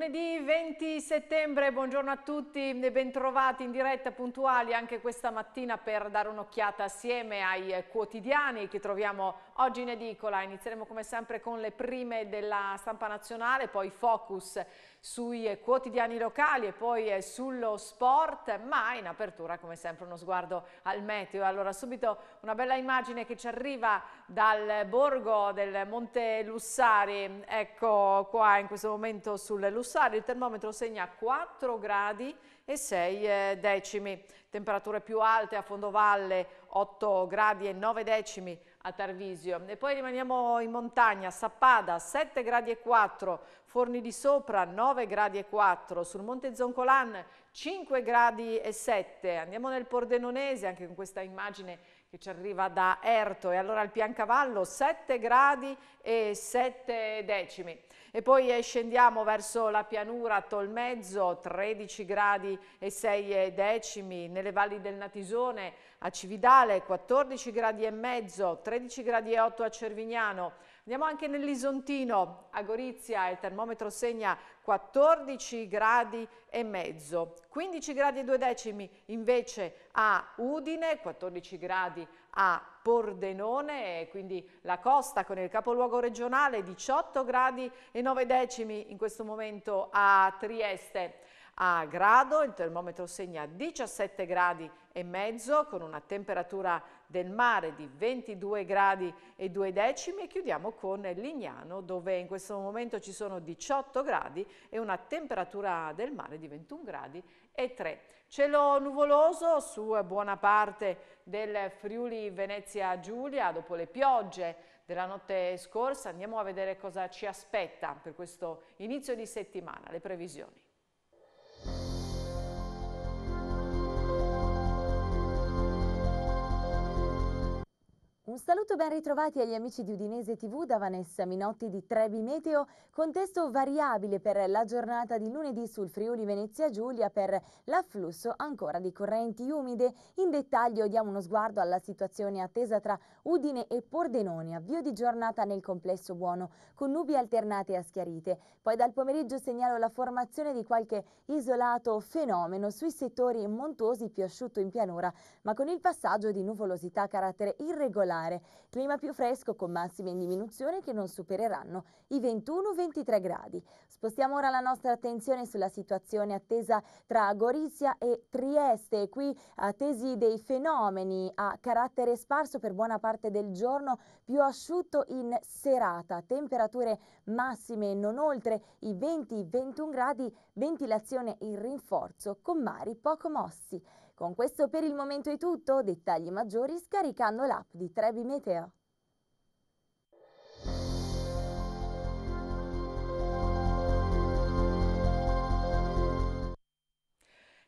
Lunedì 20 settembre, buongiorno a tutti e bentrovati in diretta puntuali anche questa mattina per dare un'occhiata assieme ai quotidiani che troviamo oggi in edicola. Inizieremo come sempre con le prime della stampa nazionale, poi focus sui quotidiani locali e poi eh, sullo sport, ma in apertura come sempre uno sguardo al meteo. Allora subito una bella immagine che ci arriva dal borgo del Monte Lussari, ecco qua in questo momento sul Lussari il termometro segna 4 gradi e 6 eh, decimi, temperature più alte a Fondovalle 8 gradi e 9 decimi, a Tarvisio. E poi rimaniamo in montagna, Sappada 7 gradi e 4, Forni di Sopra 9 gradi e 4, sul Monte Zoncolan 5 gradi e 7. Andiamo nel Pordenonese, anche con questa immagine che ci arriva da Erto e allora al Piancavallo 7 gradi e 7 decimi. E poi eh, scendiamo verso la pianura Tolmezzo 13 gradi e 6 decimi, nelle valli del Natisone a Cividale 14 gradi e mezzo, 13 gradi e 8 a Cervignano. Andiamo anche nell'Isontino, a Gorizia il termometro segna 14 gradi e mezzo, 15 gradi e due decimi invece a Udine, 14 gradi a Pordenone, quindi la costa con il capoluogo regionale, 18 gradi e 9 decimi in questo momento a Trieste. A Grado il termometro segna 17 gradi e mezzo con una temperatura del mare di 22 gradi e due decimi e chiudiamo con Lignano dove in questo momento ci sono 18 gradi e una temperatura del mare di 21 gradi e 3. Cielo nuvoloso su buona parte del Friuli Venezia Giulia dopo le piogge della notte scorsa. Andiamo a vedere cosa ci aspetta per questo inizio di settimana, le previsioni. Un saluto ben ritrovati agli amici di Udinese TV da Vanessa Minotti di Trebi Meteo, contesto variabile per la giornata di lunedì sul Friuli Venezia Giulia per l'afflusso ancora di correnti umide. In dettaglio diamo uno sguardo alla situazione attesa tra Udine e Pordenone, avvio di giornata nel complesso buono, con nubi alternate a schiarite. Poi dal pomeriggio segnalo la formazione di qualche isolato fenomeno sui settori montuosi più asciutto in pianura, ma con il passaggio di nuvolosità a carattere irregolare mare. Clima più fresco con massime in diminuzione che non supereranno i 21-23 gradi. Spostiamo ora la nostra attenzione sulla situazione attesa tra Gorizia e Trieste. Qui attesi dei fenomeni a carattere sparso per buona parte del giorno, più asciutto in serata. Temperature massime non oltre i 20-21 gradi, ventilazione in rinforzo con mari poco mossi. Con questo per il momento è tutto, dettagli maggiori scaricando l'app di Trebi Meteo.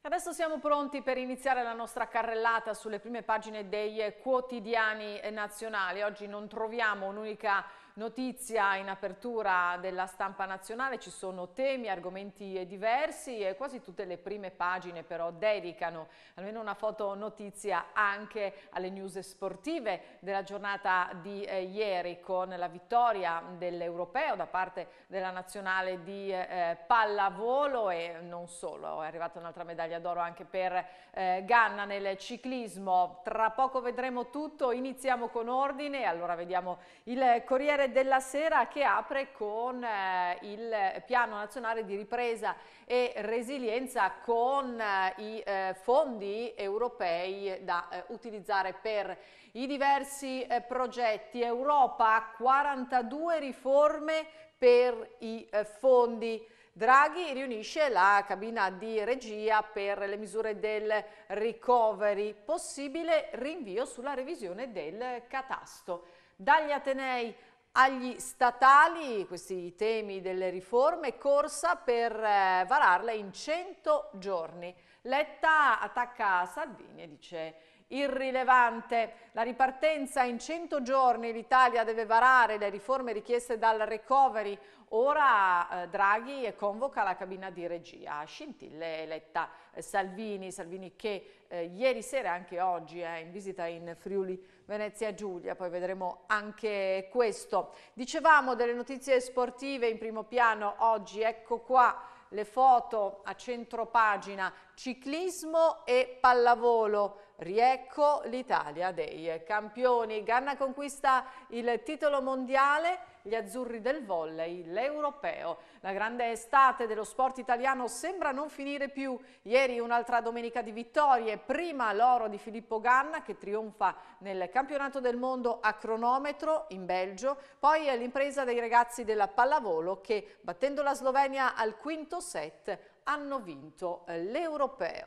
Adesso siamo pronti per iniziare la nostra carrellata sulle prime pagine dei quotidiani nazionali. Oggi non troviamo un'unica notizia in apertura della stampa nazionale, ci sono temi, argomenti diversi e quasi tutte le prime pagine però dedicano almeno una foto notizia anche alle news sportive della giornata di eh, ieri con la vittoria dell'Europeo da parte della nazionale di eh, pallavolo e non solo, è arrivata un'altra medaglia d'oro anche per eh, Ganna nel ciclismo. Tra poco vedremo tutto, iniziamo con ordine, allora vediamo il eh, Corriere Corriere della Sera che apre con eh, il piano nazionale di ripresa e resilienza con eh, i eh, fondi europei da eh, utilizzare per i diversi eh, progetti. Europa 42 riforme per i eh, fondi Draghi riunisce la cabina di regia per le misure del recovery, possibile rinvio sulla revisione del catasto. Dagli Atenei agli statali questi temi delle riforme, corsa per eh, vararle in 100 giorni. Letta attacca Salvini e dice irrilevante. La ripartenza in 100 giorni, l'Italia deve varare le riforme richieste dal recovery. Ora eh, Draghi convoca la cabina di regia. Scintille Letta eh, Salvini, Salvini che eh, ieri sera e anche oggi è in visita in Friuli Venezia Giulia, poi vedremo anche questo. Dicevamo delle notizie sportive in primo piano oggi, ecco qua le foto a centro pagina, ciclismo e pallavolo. Riecco l'Italia dei campioni. Ganna conquista il titolo mondiale gli azzurri del volley, l'europeo. La grande estate dello sport italiano sembra non finire più. Ieri un'altra domenica di vittorie, prima l'oro di Filippo Ganna che trionfa nel campionato del mondo a cronometro in Belgio, poi l'impresa dei ragazzi della pallavolo che battendo la Slovenia al quinto set hanno vinto eh, l'europeo.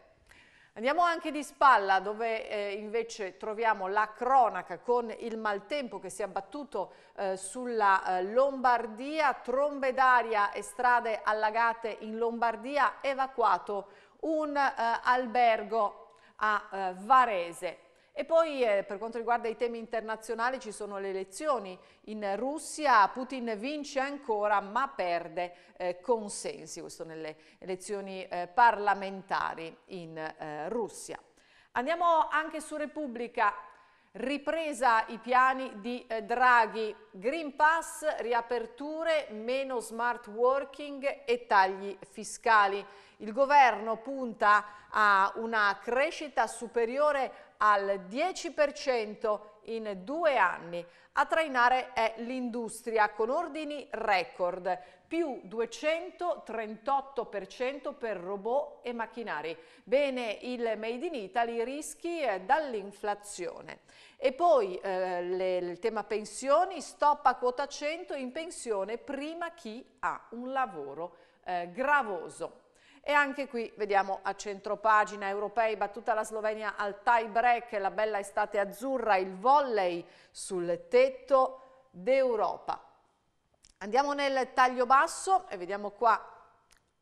Andiamo anche di spalla dove eh, invece troviamo la cronaca con il maltempo che si è abbattuto eh, sulla eh, Lombardia, trombe d'aria e strade allagate in Lombardia, evacuato un eh, albergo a eh, Varese. E poi eh, per quanto riguarda i temi internazionali ci sono le elezioni in Russia, Putin vince ancora ma perde eh, consensi, questo nelle elezioni eh, parlamentari in eh, Russia. Andiamo anche su Repubblica, ripresa i piani di eh, Draghi, Green Pass, riaperture, meno smart working e tagli fiscali. Il governo punta a una crescita superiore a al 10% in due anni. A trainare è l'industria con ordini record, più 238% per robot e macchinari. Bene il Made in Italy, rischi eh, dall'inflazione. E poi eh, le, il tema pensioni, stop a quota 100 in pensione prima chi ha un lavoro eh, gravoso. E anche qui vediamo a centropagina europei battuta la Slovenia al tie break, la bella estate azzurra, il volley sul tetto d'Europa. Andiamo nel taglio basso e vediamo qua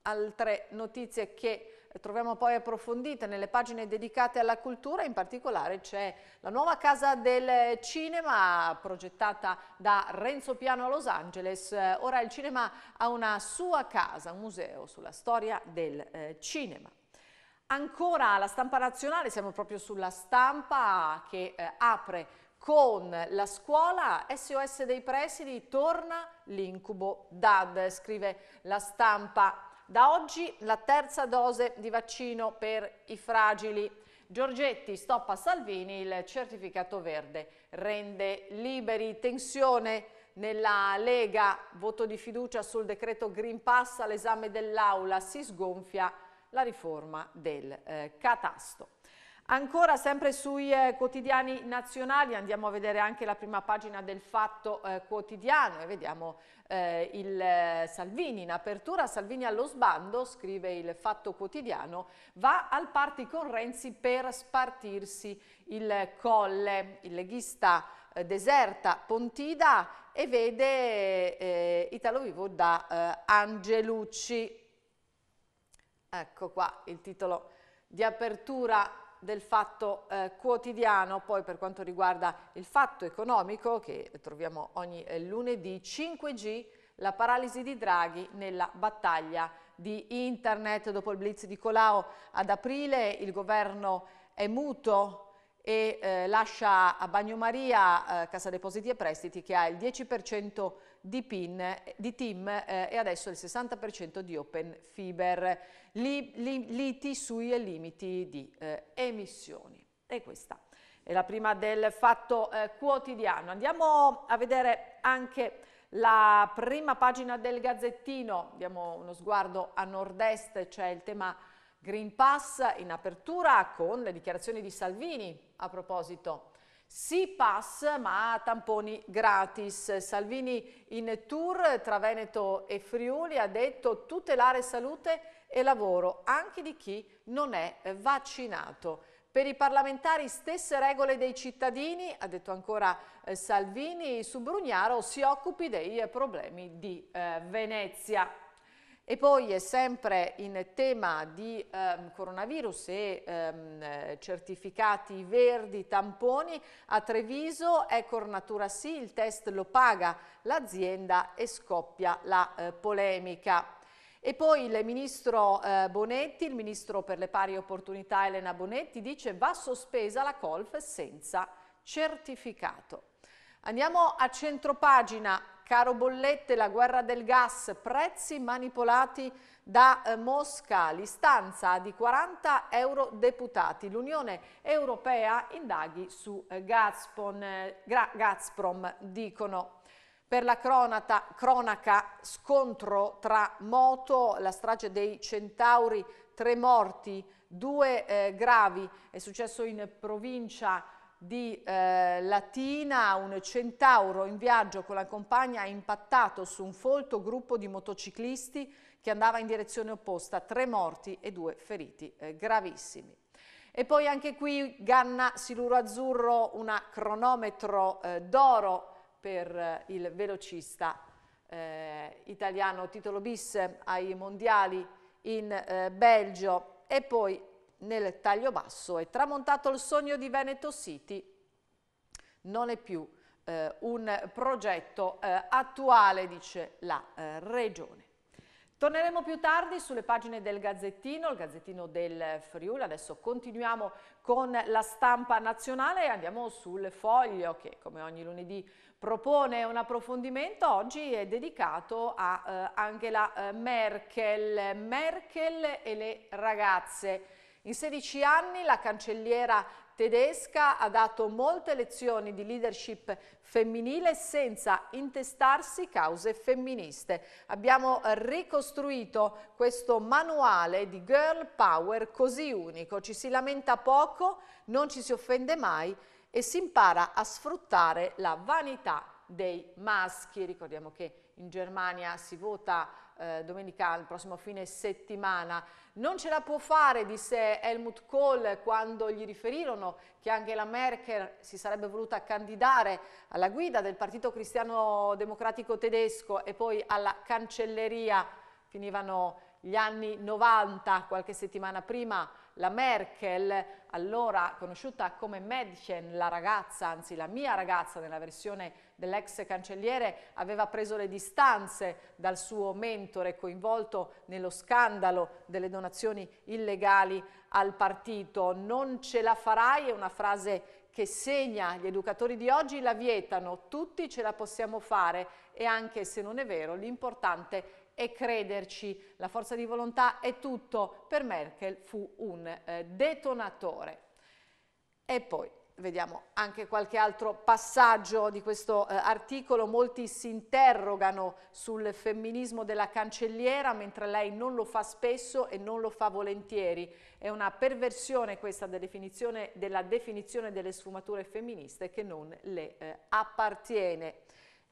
altre notizie che troviamo poi approfondite nelle pagine dedicate alla cultura, in particolare c'è la nuova casa del cinema progettata da Renzo Piano a Los Angeles, eh, ora il cinema ha una sua casa, un museo sulla storia del eh, cinema. Ancora la stampa nazionale, siamo proprio sulla stampa che eh, apre con la scuola SOS dei presidi torna l'incubo DAD, scrive la stampa da oggi la terza dose di vaccino per i fragili. Giorgetti stoppa Salvini il certificato verde, rende liberi tensione nella Lega, voto di fiducia sul decreto Green Pass all'esame dell'Aula, si sgonfia la riforma del eh, catasto. Ancora sempre sui eh, quotidiani nazionali andiamo a vedere anche la prima pagina del Fatto eh, Quotidiano e vediamo eh, il eh, Salvini in apertura, Salvini allo sbando, scrive il Fatto Quotidiano, va al party con Renzi per spartirsi il colle, il leghista eh, deserta Pontida e vede eh, Italo Vivo da Angelucci. Ecco qua il titolo di apertura del fatto eh, quotidiano, poi per quanto riguarda il fatto economico che troviamo ogni eh, lunedì, 5G, la paralisi di Draghi nella battaglia di internet. Dopo il blitz di Colau ad aprile il governo è muto e eh, lascia a Bagnomaria eh, Cassa Depositi e Prestiti che ha il 10% di, PIN, di TIM eh, e adesso il 60% di Open Fiber, li, li, liti sui limiti di eh, emissioni. E questa è la prima del fatto eh, quotidiano. Andiamo a vedere anche la prima pagina del Gazzettino, diamo uno sguardo a nord-est, c'è cioè il tema Green Pass in apertura con le dichiarazioni di Salvini a proposito si pass ma tamponi gratis. Salvini in tour tra Veneto e Friuli ha detto tutelare salute e lavoro anche di chi non è vaccinato. Per i parlamentari stesse regole dei cittadini, ha detto ancora eh, Salvini, su Brugnaro si occupi dei problemi di eh, Venezia. E poi è sempre in tema di eh, coronavirus e ehm, certificati verdi, tamponi, a Treviso è Cornatura sì, il test lo paga l'azienda e scoppia la eh, polemica. E poi il ministro eh, Bonetti, il ministro per le pari opportunità Elena Bonetti, dice va sospesa la colf senza certificato. Andiamo a centropagina caro bollette, la guerra del gas, prezzi manipolati da eh, Mosca, l'istanza di 40 eurodeputati. L'Unione Europea indaghi su eh, Gazprom, eh, Gazprom, dicono. Per la cronata, cronaca, scontro tra moto, la strage dei Centauri, tre morti, due gravi, è successo in provincia di eh, Latina, un centauro in viaggio con la compagna ha impattato su un folto gruppo di motociclisti che andava in direzione opposta, tre morti e due feriti eh, gravissimi. E poi anche qui Ganna Siluro Azzurro, una cronometro eh, d'oro per eh, il velocista eh, italiano titolo bis ai mondiali in eh, Belgio e poi nel taglio basso è tramontato il sogno di Veneto City, non è più eh, un progetto eh, attuale, dice la eh, Regione. Torneremo più tardi sulle pagine del Gazzettino, il Gazzettino del Friuli. Adesso continuiamo con la stampa nazionale e andiamo sul foglio che come ogni lunedì propone un approfondimento. Oggi è dedicato a eh, Angela eh, Merkel, Merkel e le ragazze. In 16 anni la cancelliera tedesca ha dato molte lezioni di leadership femminile senza intestarsi cause femministe. Abbiamo ricostruito questo manuale di girl power così unico. Ci si lamenta poco, non ci si offende mai e si impara a sfruttare la vanità dei maschi. Ricordiamo che in Germania si vota eh, domenicale, il prossimo fine settimana. Non ce la può fare, disse Helmut Kohl quando gli riferirono che Angela Merkel si sarebbe voluta candidare alla guida del Partito Cristiano Democratico tedesco e poi alla cancelleria, finivano gli anni 90, qualche settimana prima la Merkel, allora conosciuta come Medchen, la ragazza, anzi la mia ragazza nella versione dell'ex cancelliere, aveva preso le distanze dal suo mentore coinvolto nello scandalo delle donazioni illegali al partito. Non ce la farai è una frase che segna gli educatori di oggi, la vietano, tutti ce la possiamo fare e anche se non è vero l'importante è e crederci. La forza di volontà è tutto. Per Merkel fu un eh, detonatore. E poi vediamo anche qualche altro passaggio di questo eh, articolo. Molti si interrogano sul femminismo della cancelliera, mentre lei non lo fa spesso e non lo fa volentieri. È una perversione questa della definizione delle sfumature femministe che non le eh, appartiene.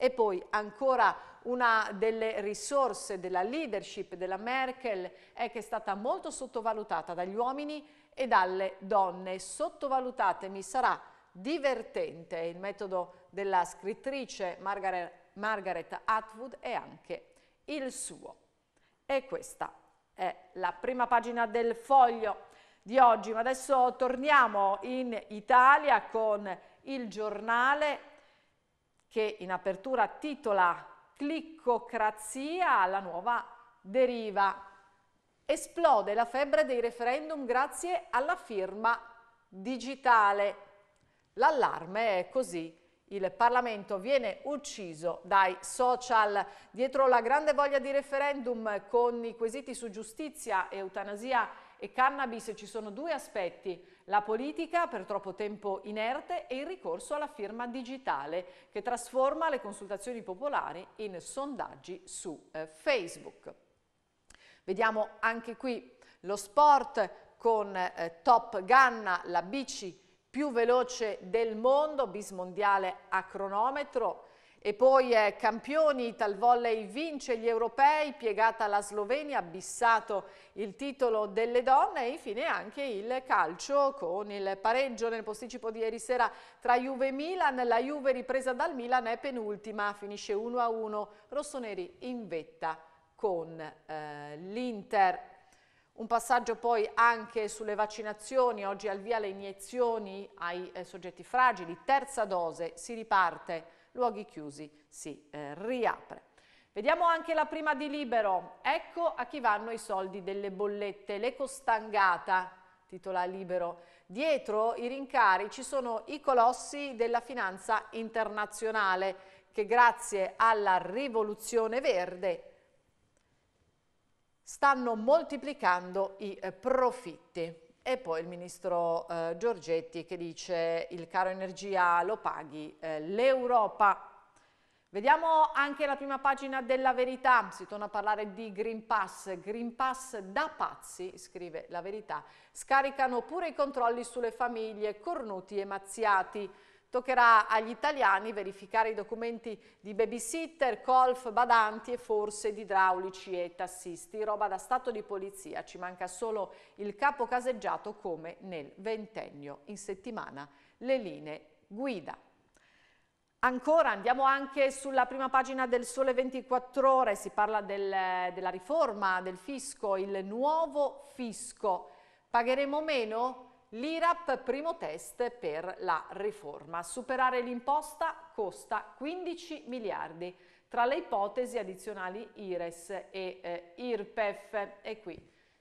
E poi ancora una delle risorse della leadership della Merkel è che è stata molto sottovalutata dagli uomini e dalle donne. Sottovalutatemi, sarà divertente il metodo della scrittrice Margaret, Margaret Atwood e anche il suo. E questa è la prima pagina del foglio di oggi, ma adesso torniamo in Italia con il giornale che in apertura titola Cliccocrazia alla nuova deriva. Esplode la febbre dei referendum grazie alla firma digitale. L'allarme è così il Parlamento viene ucciso dai social. Dietro la grande voglia di referendum con i quesiti su giustizia, eutanasia e cannabis ci sono due aspetti la politica per troppo tempo inerte e il ricorso alla firma digitale che trasforma le consultazioni popolari in sondaggi su eh, Facebook. Vediamo anche qui lo sport con eh, Top Ganna, la bici più veloce del mondo, bis mondiale a cronometro, e poi eh, campioni, Talvolley vince gli europei, piegata la Slovenia, abissato il titolo delle donne e infine anche il calcio con il pareggio nel posticipo di ieri sera tra Juve e Milan. La Juve ripresa dal Milan è penultima, finisce 1-1, rossoneri in vetta con eh, l'Inter. Un passaggio poi anche sulle vaccinazioni, oggi al via le iniezioni ai eh, soggetti fragili, terza dose, si riparte luoghi chiusi si eh, riapre. Vediamo anche la prima di Libero. Ecco a chi vanno i soldi delle bollette, l'ecostangata, titola Libero. Dietro i rincari ci sono i colossi della finanza internazionale che grazie alla rivoluzione verde stanno moltiplicando i eh, profitti. E poi il ministro eh, Giorgetti che dice il caro energia lo paghi eh, l'Europa. Vediamo anche la prima pagina della verità, si torna a parlare di Green Pass, Green Pass da pazzi, scrive la verità, scaricano pure i controlli sulle famiglie, cornuti e mazziati. Toccherà agli italiani verificare i documenti di babysitter, golf, badanti e forse di idraulici e tassisti, roba da stato di polizia. Ci manca solo il capo caseggiato come nel ventennio. In settimana le linee guida. Ancora andiamo anche sulla prima pagina del Sole 24 Ore, si parla del, della riforma del fisco, il nuovo fisco. Pagheremo meno? L'IRAP primo test per la riforma. Superare l'imposta costa 15 miliardi tra le ipotesi addizionali IRES e eh, IRPEF. E qui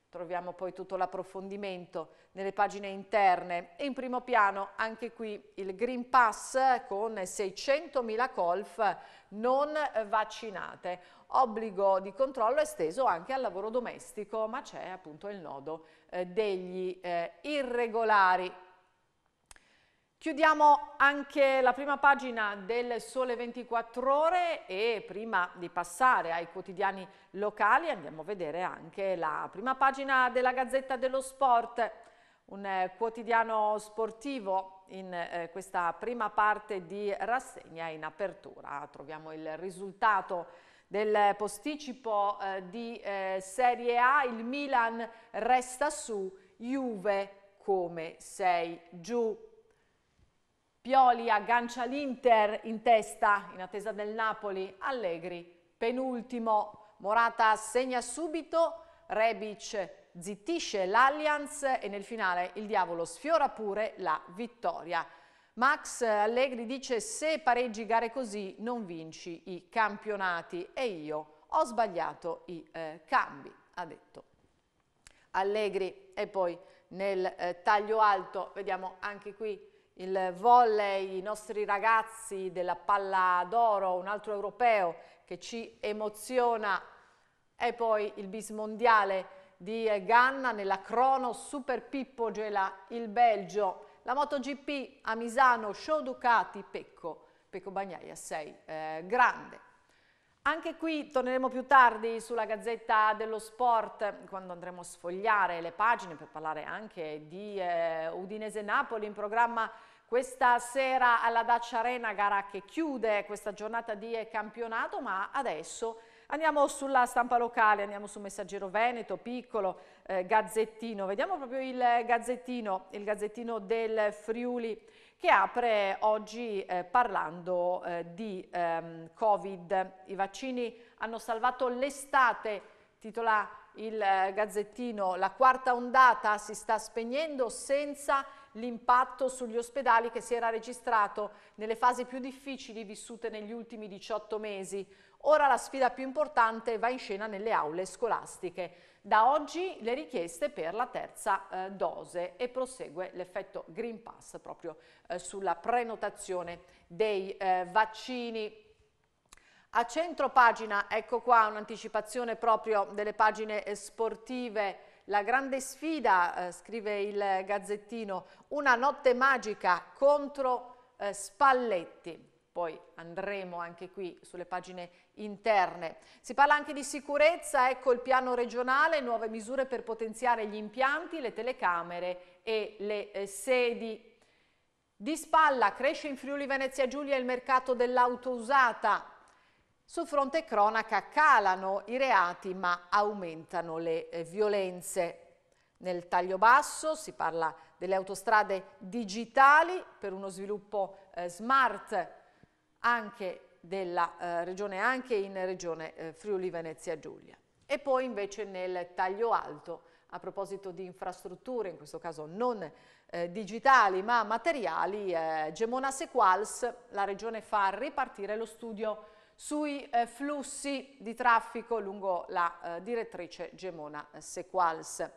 troviamo poi tutto l'approfondimento nelle pagine interne. E in primo piano anche qui il Green Pass con 600.000 golf non vaccinate obbligo di controllo esteso anche al lavoro domestico, ma c'è appunto il nodo eh, degli eh, irregolari. Chiudiamo anche la prima pagina del Sole 24 Ore e prima di passare ai quotidiani locali andiamo a vedere anche la prima pagina della Gazzetta dello Sport, un eh, quotidiano sportivo in eh, questa prima parte di rassegna in apertura. Troviamo il risultato del posticipo eh, di eh, Serie A, il Milan resta su, Juve come sei giù. Pioli aggancia l'Inter in testa in attesa del Napoli, Allegri penultimo, Morata segna subito, Rebic zittisce l'Allianz e nel finale il diavolo sfiora pure la vittoria. Max Allegri dice se pareggi gare così non vinci i campionati e io ho sbagliato i eh, cambi, ha detto Allegri. E poi nel eh, taglio alto vediamo anche qui il volley, i nostri ragazzi della palla d'oro, un altro europeo che ci emoziona e poi il bis mondiale di Ganna nella crono Super Pippo gela il Belgio la MotoGP a Misano, show Ducati, Pecco, Pecco Bagnaia 6, eh, grande. Anche qui torneremo più tardi sulla Gazzetta dello Sport, quando andremo a sfogliare le pagine per parlare anche di eh, Udinese-Napoli in programma questa sera alla Dacia Arena, gara che chiude questa giornata di campionato, ma adesso Andiamo sulla stampa locale, andiamo su Messaggero Veneto, piccolo, eh, Gazzettino. Vediamo proprio il eh, Gazzettino, il Gazzettino del Friuli che apre oggi eh, parlando eh, di ehm, Covid. I vaccini hanno salvato l'estate, titola il eh, Gazzettino. La quarta ondata si sta spegnendo senza l'impatto sugli ospedali che si era registrato nelle fasi più difficili vissute negli ultimi 18 mesi. Ora la sfida più importante va in scena nelle aule scolastiche. Da oggi le richieste per la terza eh, dose e prosegue l'effetto Green Pass proprio eh, sulla prenotazione dei eh, vaccini. A centro pagina, ecco qua un'anticipazione proprio delle pagine eh, sportive. La grande sfida, eh, scrive il Gazzettino, una notte magica contro eh, Spalletti. Poi andremo anche qui sulle pagine interne. Si parla anche di sicurezza, ecco il piano regionale, nuove misure per potenziare gli impianti, le telecamere e le eh, sedi. Di spalla cresce in Friuli Venezia Giulia il mercato dell'auto usata. Su fronte cronaca calano i reati ma aumentano le eh, violenze. Nel taglio basso si parla delle autostrade digitali per uno sviluppo eh, smart anche della eh, regione anche in regione eh, Friuli Venezia Giulia. E poi invece nel taglio alto, a proposito di infrastrutture, in questo caso non eh, digitali ma materiali, eh, Gemona Sequals, la regione fa ripartire lo studio sui eh, flussi di traffico lungo la eh, direttrice Gemona Sequals.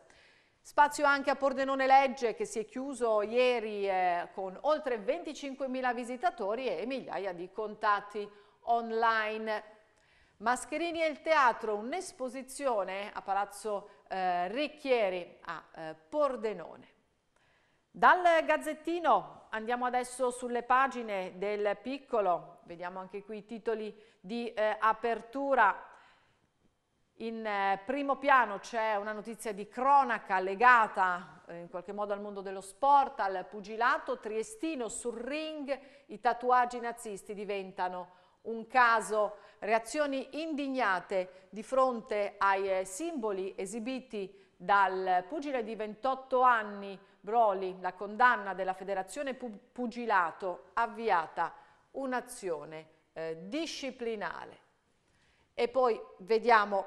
Spazio anche a Pordenone Legge che si è chiuso ieri eh, con oltre 25.000 visitatori e migliaia di contatti online. Mascherini e il teatro, un'esposizione a Palazzo eh, Ricchieri a eh, Pordenone. Dal Gazzettino andiamo adesso sulle pagine del Piccolo, vediamo anche qui i titoli di eh, apertura. In eh, primo piano c'è una notizia di cronaca legata eh, in qualche modo al mondo dello sport, al pugilato triestino sul ring, i tatuaggi nazisti diventano un caso, reazioni indignate di fronte ai eh, simboli esibiti dal pugile di 28 anni Broli, la condanna della Federazione Pugilato, avviata un'azione disciplinale. E poi vediamo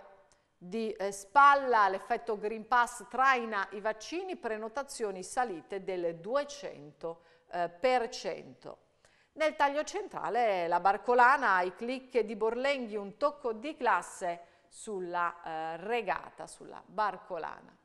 di eh, spalla, l'effetto Green Pass traina i vaccini, prenotazioni salite del 200%. Eh, Nel taglio centrale la Barcolana i clic di Borlenghi, un tocco di classe sulla eh, regata, sulla Barcolana.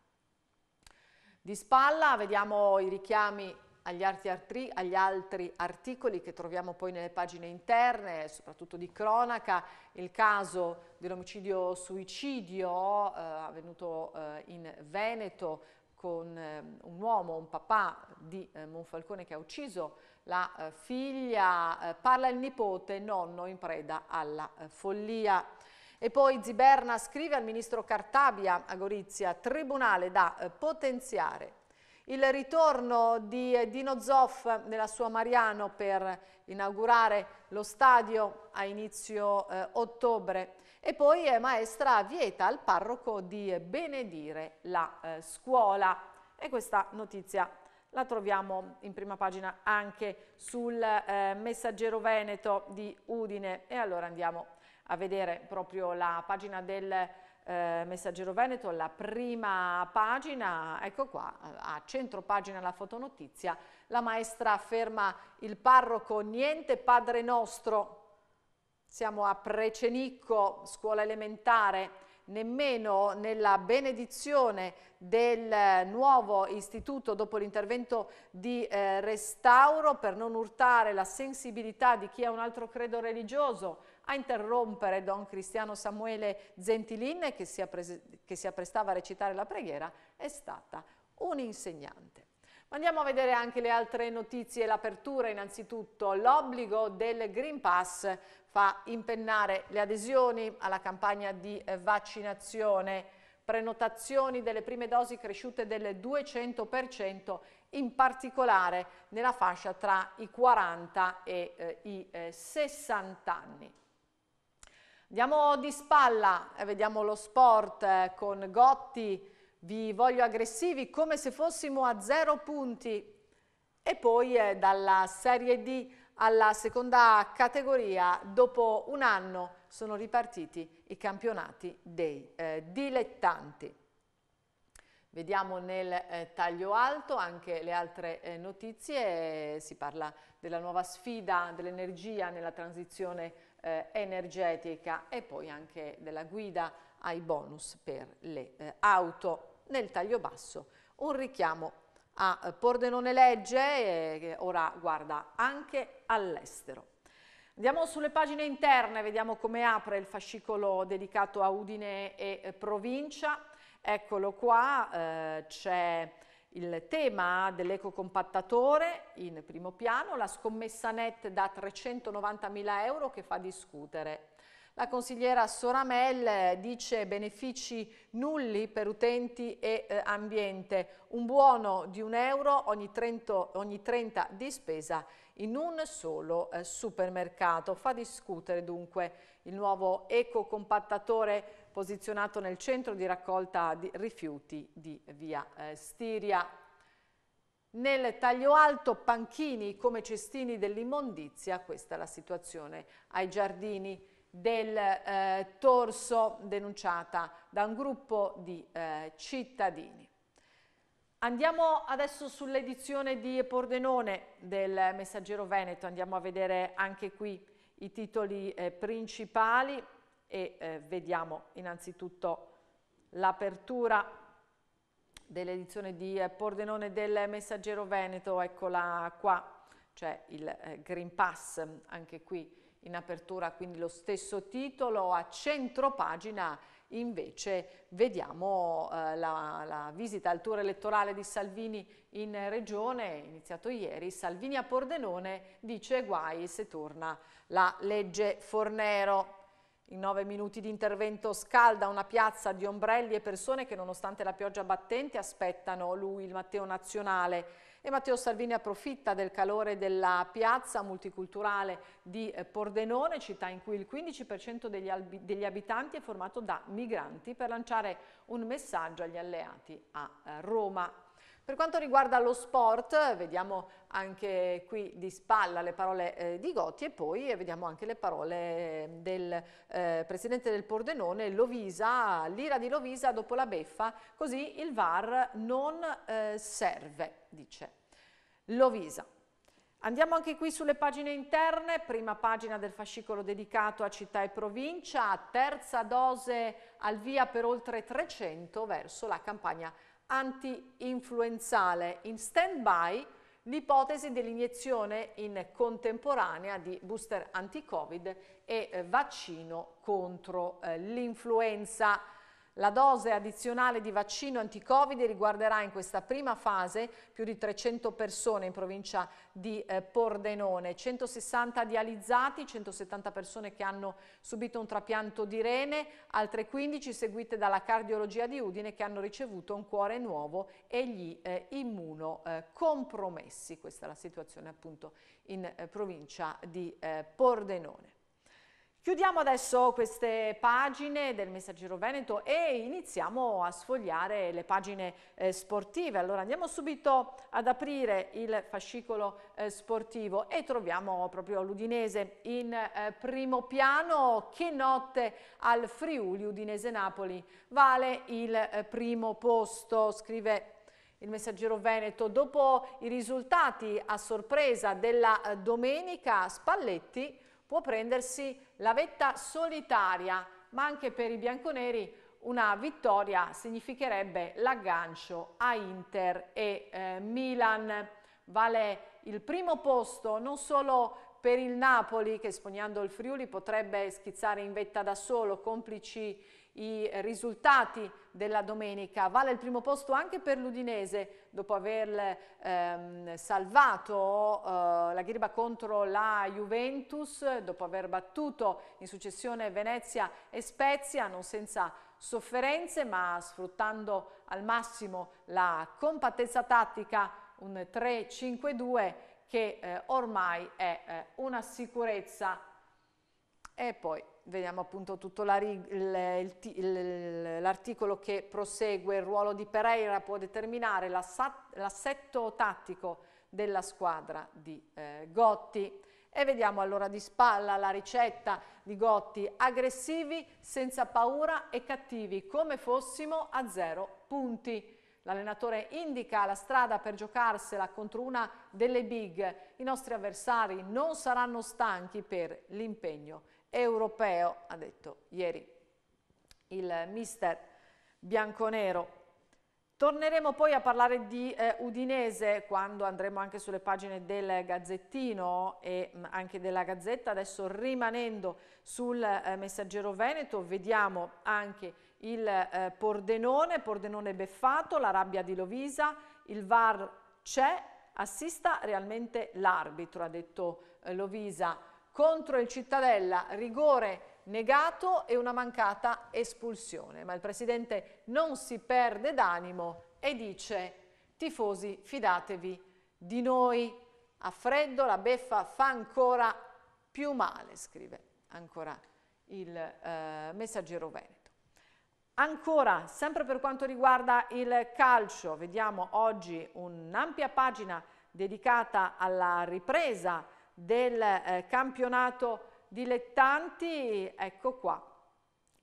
Di spalla vediamo i richiami agli, arti, agli altri articoli che troviamo poi nelle pagine interne, soprattutto di cronaca, il caso dell'omicidio-suicidio eh, avvenuto eh, in Veneto con eh, un uomo, un papà di eh, Monfalcone che ha ucciso la eh, figlia, eh, parla il nipote, nonno in preda alla follia. E poi Ziberna scrive al ministro Cartabia a Gorizia, Tribunale da potenziare il ritorno di Dino Zoff nella sua Mariano per inaugurare lo stadio a inizio eh, ottobre e poi eh, maestra vieta al parroco di benedire la eh, scuola e questa notizia la troviamo in prima pagina anche sul eh, messaggero veneto di Udine e allora andiamo a vedere proprio la pagina del eh, Messaggero Veneto, la prima pagina, ecco qua, eh, a centro pagina la fotonotizia, la maestra afferma il parroco, niente padre nostro, siamo a Precenicco, scuola elementare, nemmeno nella benedizione del nuovo istituto dopo l'intervento di eh, restauro per non urtare la sensibilità di chi ha un altro credo religioso, a interrompere Don Cristiano Samuele Zentilin che si, che si apprestava a recitare la preghiera è stata un insegnante. Andiamo a vedere anche le altre notizie, l'apertura innanzitutto, l'obbligo del Green Pass fa impennare le adesioni alla campagna di vaccinazione, prenotazioni delle prime dosi cresciute del 200%, in particolare nella fascia tra i 40 e eh, i eh, 60 anni. Andiamo di spalla, eh, vediamo lo sport eh, con Gotti, vi voglio aggressivi come se fossimo a zero punti. E poi eh, dalla Serie D alla seconda categoria, dopo un anno sono ripartiti i campionati dei eh, dilettanti. Vediamo nel eh, taglio alto anche le altre eh, notizie, si parla della nuova sfida dell'energia nella transizione eh, energetica e poi anche della guida ai bonus per le eh, auto. Nel taglio basso un richiamo a Pordenone Legge eh, che ora guarda anche all'estero. Andiamo sulle pagine interne, vediamo come apre il fascicolo dedicato a Udine e eh, provincia. Eccolo qua, eh, c'è il tema dell'ecocompattatore in primo piano, la scommessa net da 390.000 euro che fa discutere. La consigliera Soramel dice benefici nulli per utenti e eh, ambiente, un buono di un euro ogni 30, ogni 30 di spesa in un solo eh, supermercato. Fa discutere dunque il nuovo ecocompattatore posizionato nel centro di raccolta di rifiuti di via eh, Stiria. Nel taglio alto panchini come cestini dell'immondizia, questa è la situazione ai giardini del eh, Torso denunciata da un gruppo di eh, cittadini. Andiamo adesso sull'edizione di Pordenone del Messaggero Veneto, andiamo a vedere anche qui i titoli eh, principali e eh, vediamo innanzitutto l'apertura dell'edizione di eh, Pordenone del Messaggero Veneto, eccola qua, c'è il eh, Green Pass anche qui in apertura, quindi lo stesso titolo, a centro pagina invece vediamo eh, la, la, visita al tour elettorale di Salvini in regione, iniziato ieri, Salvini a Pordenone dice guai se torna la legge Fornero. In nove minuti di intervento scalda una piazza di ombrelli e persone che nonostante la pioggia battente aspettano lui, il Matteo Nazionale. E Matteo Salvini approfitta del calore della piazza multiculturale di eh, Pordenone, città in cui il 15% degli, degli, abitanti è formato da migranti, per lanciare un messaggio agli alleati a eh, Roma. Per quanto riguarda lo sport, vediamo anche qui di spalla le parole eh, di Gotti e poi eh, vediamo anche le parole ehm, del eh, presidente del Pordenone, Lovisa, l'ira di Lovisa dopo la beffa, così il VAR non eh, serve, dice Lovisa. Andiamo anche qui sulle pagine interne, prima pagina del fascicolo dedicato a città e provincia, terza dose al via per oltre 300 verso la campagna anti-influenzale in stand-by l'ipotesi dell'iniezione in contemporanea di booster anti-covid e eh, vaccino contro eh, l'influenza. La dose addizionale di vaccino anti-Covid riguarderà in questa prima fase più di 300 persone in provincia di eh, Pordenone, 160 dializzati, 170 persone che hanno subito un trapianto di rene, altre 15 seguite dalla cardiologia di Udine che hanno ricevuto un cuore nuovo e gli eh, immunocompromessi. Eh, questa è la situazione appunto in eh, provincia di eh, Pordenone. Chiudiamo adesso queste pagine del Messaggero Veneto e iniziamo a sfogliare le pagine eh, sportive. Allora andiamo subito ad aprire il fascicolo eh, sportivo e troviamo proprio l'Udinese in eh, primo piano. Che notte al Friuli Udinese-Napoli vale il eh, primo posto, scrive il messaggero Veneto, dopo i risultati a sorpresa della eh, domenica, Spalletti può prendersi la vetta solitaria, ma anche per i bianconeri una vittoria significherebbe l'aggancio a Inter e eh, Milan. Vale il primo posto non solo per il Napoli che espognando il Friuli potrebbe schizzare in vetta da solo, complici i risultati della domenica. Vale il primo posto anche per l'Udinese dopo aver ehm, salvato eh, la ghirba contro la Juventus, dopo aver battuto in successione Venezia e Spezia, non senza sofferenze ma sfruttando al massimo la compattezza tattica, un 3-5-2 che eh, ormai è eh, una sicurezza. E poi vediamo appunto tutto l'articolo che prosegue, il ruolo di Pereira può determinare l'assetto tattico della squadra di eh, Gotti. E vediamo allora di spalla la ricetta di Gotti, aggressivi, senza paura e cattivi, come fossimo a zero punti. L'allenatore indica la strada per giocarsela contro una delle big. I nostri avversari non saranno stanchi per l'impegno europeo, ha detto ieri il mister bianconero. Torneremo poi a parlare di eh, Udinese quando andremo anche sulle pagine del Gazzettino e mh, mm, anche della Gazzetta. Adesso rimanendo sul eh, Messaggero Veneto vediamo anche il eh, Pordenone, Pordenone beffato, la rabbia di Lovisa, il VAR c'è, assista realmente l'arbitro, ha detto eh, Lovisa contro il Cittadella, rigore negato e una mancata espulsione. Ma il presidente non si perde d'animo e dice tifosi fidatevi di noi, a freddo la beffa fa ancora più male, scrive ancora il eh, messaggero Veneto. Ancora, sempre per quanto riguarda il calcio, vediamo oggi un'ampia pagina dedicata alla ripresa del eh, campionato dilettanti, ecco qua.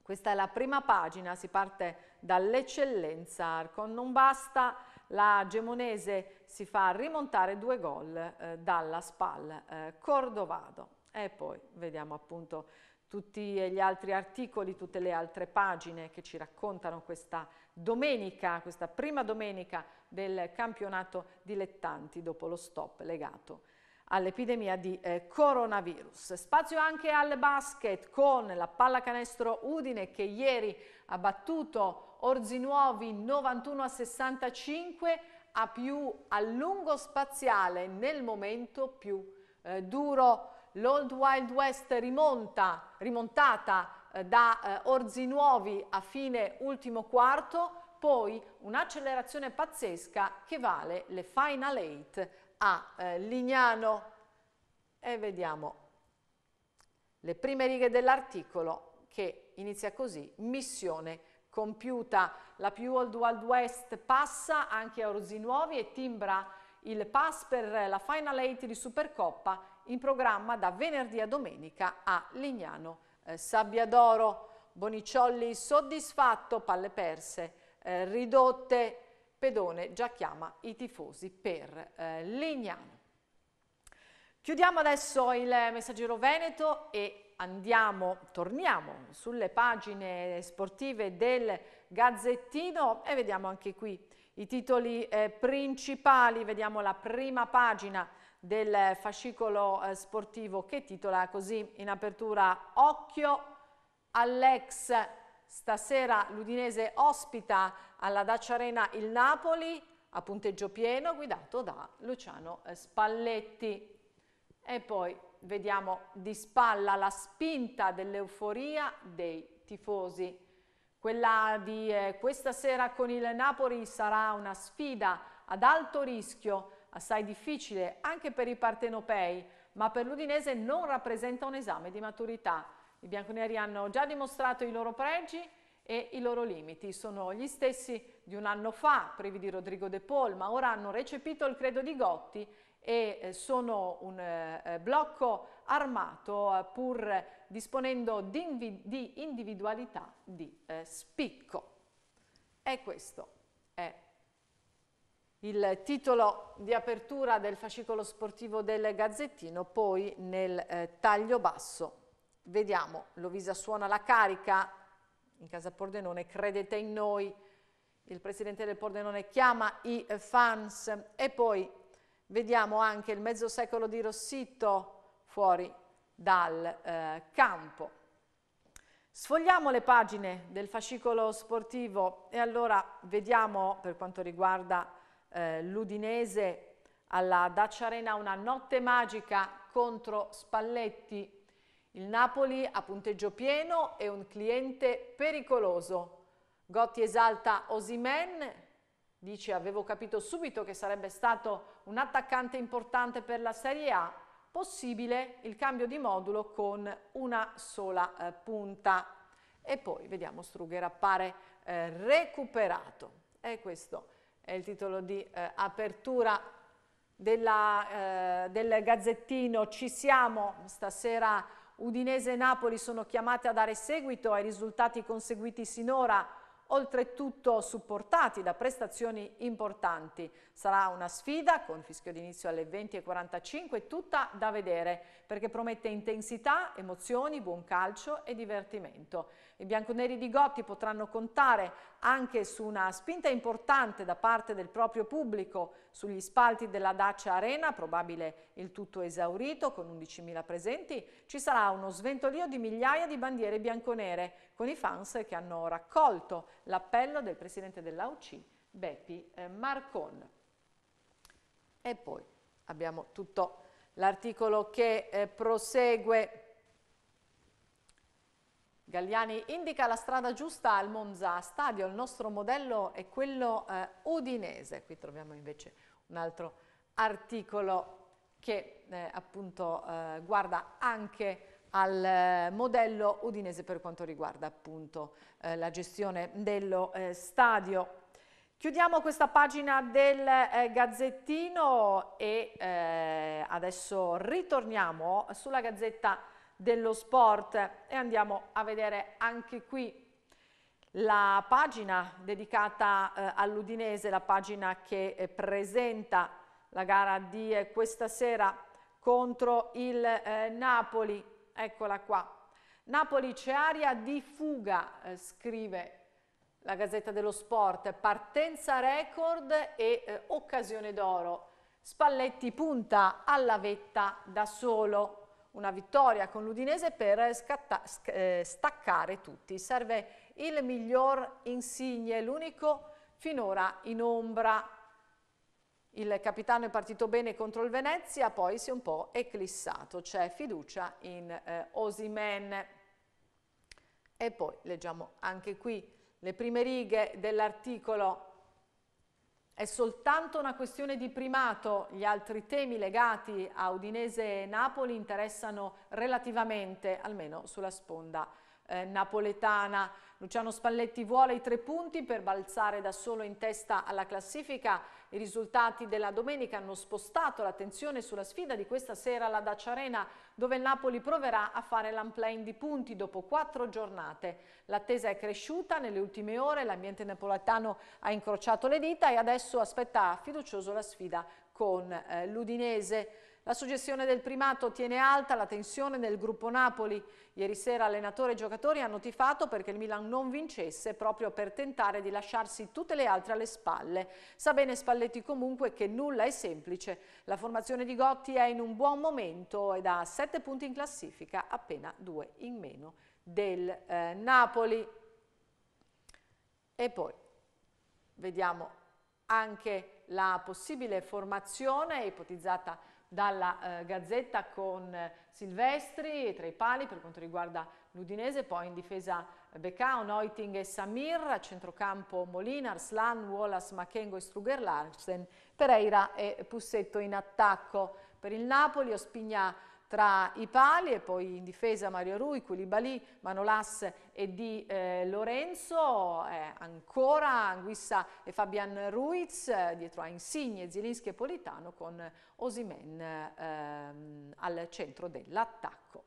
Questa è la prima pagina, si parte dall'eccellenza, con non basta la Gemonese si fa rimontare due gol eh, dalla Spal eh, Cordovado e poi vediamo appunto tutti gli altri articoli, tutte le altre pagine che ci raccontano questa domenica, questa prima domenica del campionato dilettanti dopo lo stop legato all'epidemia di eh, coronavirus. Spazio anche al basket con la pallacanestro Udine che ieri ha battuto Orzinuovi 91 a 65 a più a lungo spaziale nel momento più eh, duro. L'Old Wild West rimonta, rimontata eh, da eh, Orzinuovi a fine ultimo quarto, poi un'accelerazione pazzesca che vale le Final Eight a eh, Lignano e vediamo le prime righe dell'articolo che inizia così, missione compiuta. La più Old Wild West passa anche a Rosinuovi e timbra il pass per la Final eight di Supercoppa in programma da venerdì a domenica a Lignano eh, Sabbiadoro. Boniciolli soddisfatto, palle perse, eh, ridotte Pedone già chiama i tifosi per eh, Legnano. Chiudiamo adesso il messaggero Veneto e andiamo, torniamo sulle pagine sportive del Gazzettino e vediamo anche qui i titoli eh, principali, vediamo la prima pagina del fascicolo eh, sportivo che titola così in apertura Occhio all'ex Stasera l'Udinese ospita alla Dacia Arena il Napoli a punteggio pieno guidato da Luciano eh, Spalletti. E poi vediamo di spalla la spinta dell'euforia dei tifosi. Quella di eh, questa sera con il Napoli sarà una sfida ad alto rischio, assai difficile anche per i partenopei, ma per l'Udinese non rappresenta un esame di maturità. I bianconeri hanno già dimostrato i loro pregi e i loro limiti. Sono gli stessi di un anno fa, privi di Rodrigo De Paul, ma ora hanno recepito il credo di Gotti e eh, sono un eh, blocco armato eh, pur disponendo di, individualità di spicco. E questo è il titolo di apertura del fascicolo sportivo del Gazzettino, poi nel taglio basso Vediamo, Lovisa suona la carica, in casa Pordenone credete in noi, il presidente del Pordenone chiama i fans e poi vediamo anche il mezzo secolo di Rossito fuori dal eh, campo. Sfogliamo le pagine del fascicolo sportivo e allora vediamo per quanto riguarda eh, l'Udinese alla Dacia Arena una notte magica contro Spalletti il Napoli a punteggio pieno è un cliente pericoloso. Gotti esalta Osimen, dice avevo capito subito che sarebbe stato un attaccante importante per la Serie A, possibile il cambio di modulo con una sola eh, punta. E poi vediamo Strugger appare eh, recuperato. E questo è il titolo di eh, apertura della, eh, del gazzettino. Ci siamo stasera Udinese e Napoli sono chiamate a dare seguito ai risultati conseguiti sinora oltretutto supportati da prestazioni importanti. Sarà una sfida con fischio d'inizio alle 20.45 tutta da vedere perché promette intensità, emozioni, buon calcio e divertimento. I bianconeri di Gotti potranno contare anche su una spinta importante da parte del proprio pubblico sugli spalti della Dacia Arena, probabile il tutto esaurito con 11.000 presenti, ci sarà uno sventolio di migliaia di bandiere bianconere con i fans che hanno raccolto l'appello del presidente dell'AUC, Beppi eh, Marcon. E poi abbiamo tutto l'articolo che eh, prosegue. Galliani indica la strada giusta al Monza Stadio, il nostro modello è quello eh, udinese. Qui troviamo invece un altro articolo che eh, appunto eh, guarda anche al eh, modello udinese per quanto riguarda appunto eh, la gestione dello eh, stadio. Chiudiamo questa pagina del eh, Gazzettino e eh, adesso ritorniamo sulla Gazzetta dello Sport e andiamo a vedere anche qui la pagina dedicata eh, all'Udinese, la pagina che presenta la gara di questa sera contro il Napoli. Eccola qua. Napoli c'è aria di fuga, eh, scrive la Gazzetta dello Sport, partenza record e eh, occasione d'oro. Spalletti punta alla vetta da solo. Una vittoria con l'Udinese per scatta, eh, staccare tutti. Serve il miglior insigne, l'unico finora in ombra il capitano è partito bene contro il Venezia, poi si è un po' eclissato, c'è fiducia in eh, Osimen. E poi leggiamo anche qui le prime righe dell'articolo. È soltanto una questione di primato, gli altri temi legati a Udinese e Napoli interessano relativamente, almeno sulla sponda eh, napoletana. Luciano Spalletti vuole i tre punti per balzare da solo in testa alla classifica. I risultati della domenica hanno spostato l'attenzione sulla sfida di questa sera alla Dacia Arena, dove il Napoli proverà a fare l'unplane di punti dopo quattro giornate. L'attesa è cresciuta nelle ultime ore, l'ambiente napoletano ha incrociato le dita e adesso aspetta fiducioso la sfida con eh, l'Udinese. La suggestione del primato tiene alta la tensione nel gruppo Napoli. Ieri sera allenatore e giocatori hanno tifato perché il Milan non vincesse proprio per tentare di lasciarsi tutte le altre alle spalle. Sa bene Spalletti comunque che nulla è semplice. La formazione di Gotti è in un buon momento ed ha 7 punti in classifica, appena 2 in meno del eh, Napoli. E poi vediamo anche la possibile formazione ipotizzata dalla eh, Gazzetta con Silvestri tra i pali per quanto riguarda l'Udinese, poi in difesa Becao, Noiting e Samir, a centrocampo Molina, Arslan, Wallace, Makengo e Struger Larsen, Pereira e Pussetto in attacco. Per il Napoli Ospigna tra i pali e poi in difesa Mario Rui, Quilibali, Manolas e Di eh, Lorenzo, eh, ancora Anguissa e Fabian Ruiz, eh, dietro a Insigne, Zielinski e Politano con Osimen ehm, al centro dell'attacco.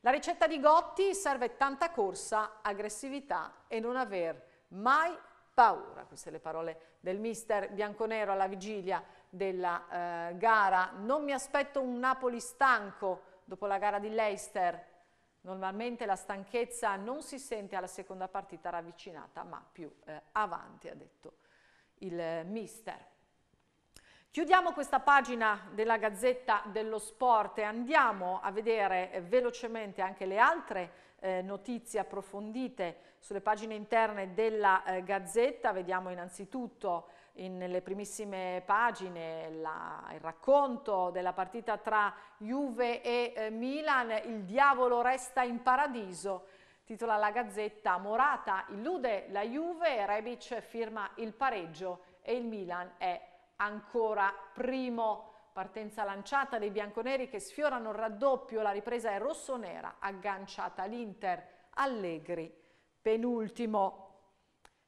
La ricetta di Gotti serve tanta corsa, aggressività e non aver mai paura. Queste le parole del mister bianconero alla vigilia della eh, gara. Non mi aspetto un Napoli stanco dopo la gara di Leicester. Normalmente la stanchezza non si sente alla seconda partita ravvicinata, ma più eh, avanti, ha detto il eh, mister. Chiudiamo questa pagina della Gazzetta dello Sport e andiamo a vedere eh, velocemente anche le altre eh, notizie approfondite sulle pagine interne della eh, Gazzetta. Vediamo innanzitutto in, nelle primissime pagine la, il racconto della partita tra Juve e eh, Milan, il diavolo resta in paradiso, titola la Gazzetta, Morata illude la Juve, Rebic firma il pareggio e il Milan è ancora primo. Partenza lanciata dei bianconeri che sfiorano il raddoppio, la ripresa è rossonera, agganciata l'Inter, Allegri penultimo.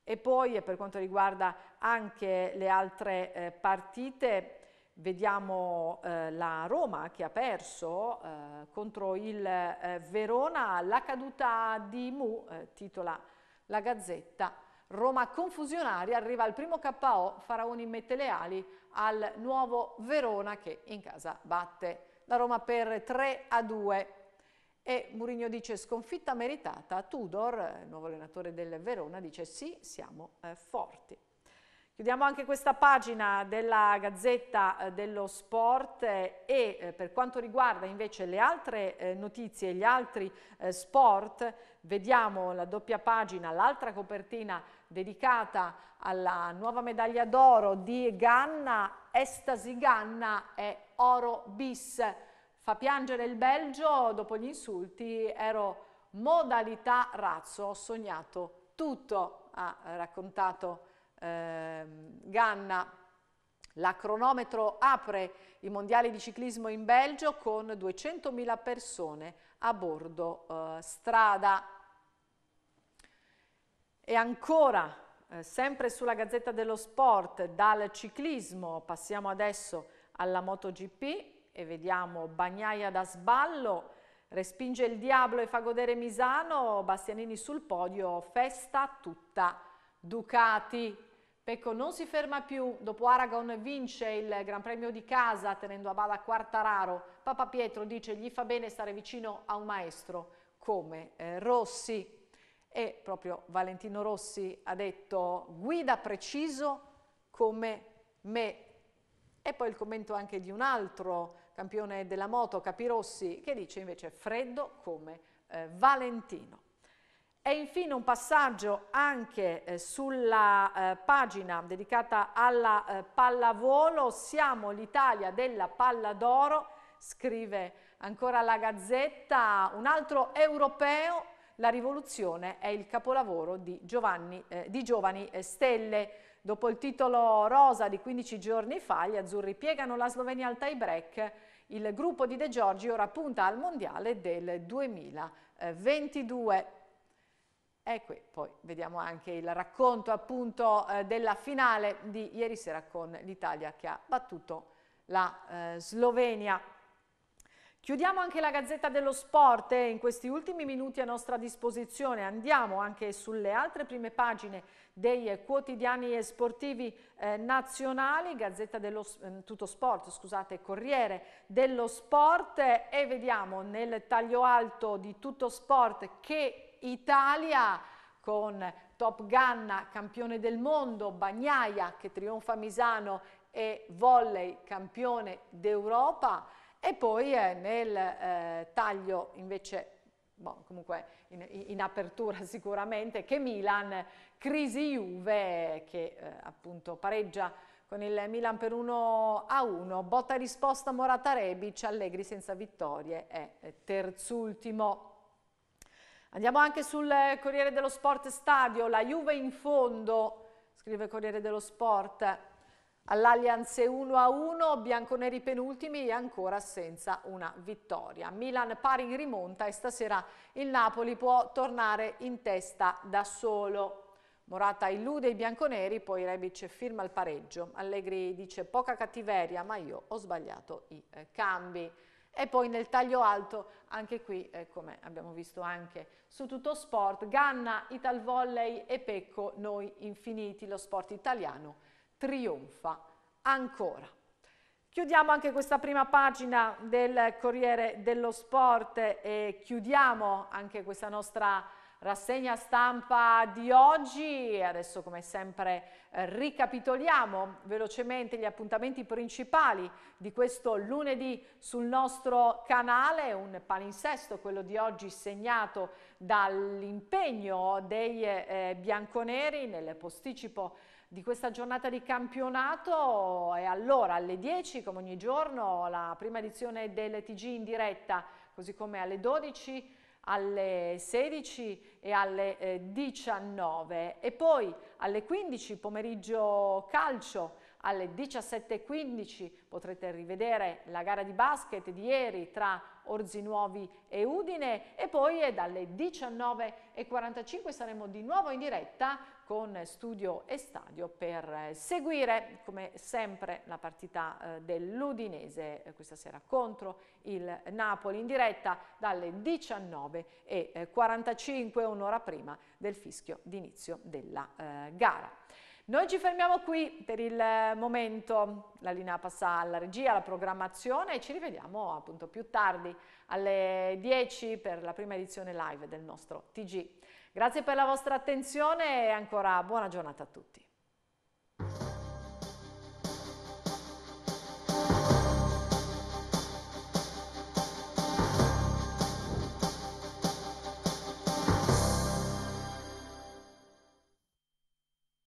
E poi eh, per quanto riguarda anche le altre eh, partite, vediamo eh, la Roma che ha perso eh, contro il eh, Verona, la caduta di Mu, eh, titola la Gazzetta. Roma confusionaria, arriva il primo KO, Faraoni mette le ali al nuovo Verona che in casa batte la Roma per 3 a 2. E Mourinho dice sconfitta meritata, Tudor, nuovo allenatore del Verona, dice sì, siamo eh, forti. Chiudiamo anche questa pagina della Gazzetta eh, dello Sport eh, e eh, per quanto riguarda invece le altre notizie, gli altri sport, vediamo la doppia pagina, l'altra copertina dedicata alla nuova medaglia d'oro di Ganna, Estasi Ganna e Oro Bis fa piangere il Belgio dopo gli insulti, ero modalità razzo, ho sognato tutto, ha raccontato eh, Ganna. La cronometro apre i mondiali di ciclismo in Belgio con 200.000 persone a bordo eh, strada. E ancora, eh, sempre sulla Gazzetta dello Sport, dal ciclismo passiamo adesso alla MotoGP, e vediamo Bagnaia da sballo, respinge il diavolo e fa godere Misano, Bastianini sul podio, festa tutta Ducati. Pecco non si ferma più, dopo Aragon vince il Gran Premio di casa tenendo a bada Quartararo. Papa Pietro dice gli fa bene stare vicino a un maestro come eh, Rossi. E proprio Valentino Rossi ha detto guida preciso come me. E poi il commento anche di un altro campione della moto Capirossi, che dice invece freddo come eh, Valentino. E infine un passaggio anche eh, sulla eh, pagina dedicata alla eh, pallavolo, siamo l'Italia della palla d'oro, scrive ancora la Gazzetta, un altro europeo, la rivoluzione è il capolavoro di, Giovanni, eh, di Giovani eh, Stelle. Dopo il titolo rosa di 15 giorni fa, gli azzurri piegano la Slovenia al tie break il gruppo di De Giorgi ora punta al Mondiale del 2022. E qui poi vediamo anche il racconto appunto eh, della finale di ieri sera con l'Italia che ha battuto la eh, Slovenia. Chiudiamo anche la Gazzetta dello Sport, eh, in questi ultimi minuti a nostra disposizione andiamo anche sulle altre prime pagine dei quotidiani sportivi eh, nazionali, Gazzetta dello eh, Tutto Sport, scusate, Corriere dello Sport e vediamo nel taglio alto di Tutto Sport che Italia con Top Gun, campione del mondo, Bagnaia che trionfa a Misano e Volley, campione d'Europa, e poi eh, nel eh, taglio invece, boh, comunque in, in, apertura sicuramente, che Milan, crisi Juve che eh, appunto pareggia con il Milan per 1 a 1, botta risposta Morata Rebic, Allegri senza vittorie è eh, terzultimo. Andiamo anche sul Corriere dello Sport Stadio, la Juve in fondo, scrive Corriere dello Sport, All'Allianz 1-1, bianconeri penultimi e ancora senza una vittoria. Milan pari in rimonta e stasera il Napoli può tornare in testa da solo. Morata illude i bianconeri, poi Rebic firma il pareggio. Allegri dice poca cattiveria, ma io ho sbagliato i eh, cambi. E poi nel taglio alto, anche qui, eh, come abbiamo visto anche su tutto sport, Ganna, Ital Volley e Pecco, noi infiniti, lo sport italiano trionfa ancora. Chiudiamo anche questa prima pagina del Corriere dello Sport e chiudiamo anche questa nostra rassegna stampa di oggi. Adesso come sempre ricapitoliamo velocemente gli appuntamenti principali di questo lunedì sul nostro canale, un palinsesto quello di oggi segnato dall'impegno dei eh, bianconeri nel posticipo di questa giornata di campionato e allora alle 10 come ogni giorno la prima edizione del TG in diretta così come alle 12 alle 16 e alle 19 eh, e poi alle 15 pomeriggio calcio alle 17.15 potrete rivedere la gara di basket di ieri tra Orzinuovi e Udine e poi dalle 19.45 saremo di nuovo in diretta con Studio e Stadio per eh, seguire come sempre la partita eh, dell'Udinese eh, questa sera contro il Napoli in diretta dalle 19.45 un'ora prima del fischio d'inizio della gara. Noi ci fermiamo qui per il eh, momento, la linea passa alla regia, alla programmazione e ci rivediamo appunto più tardi alle 10 per la prima edizione live del nostro TG. Grazie per la vostra attenzione e ancora buona giornata a tutti.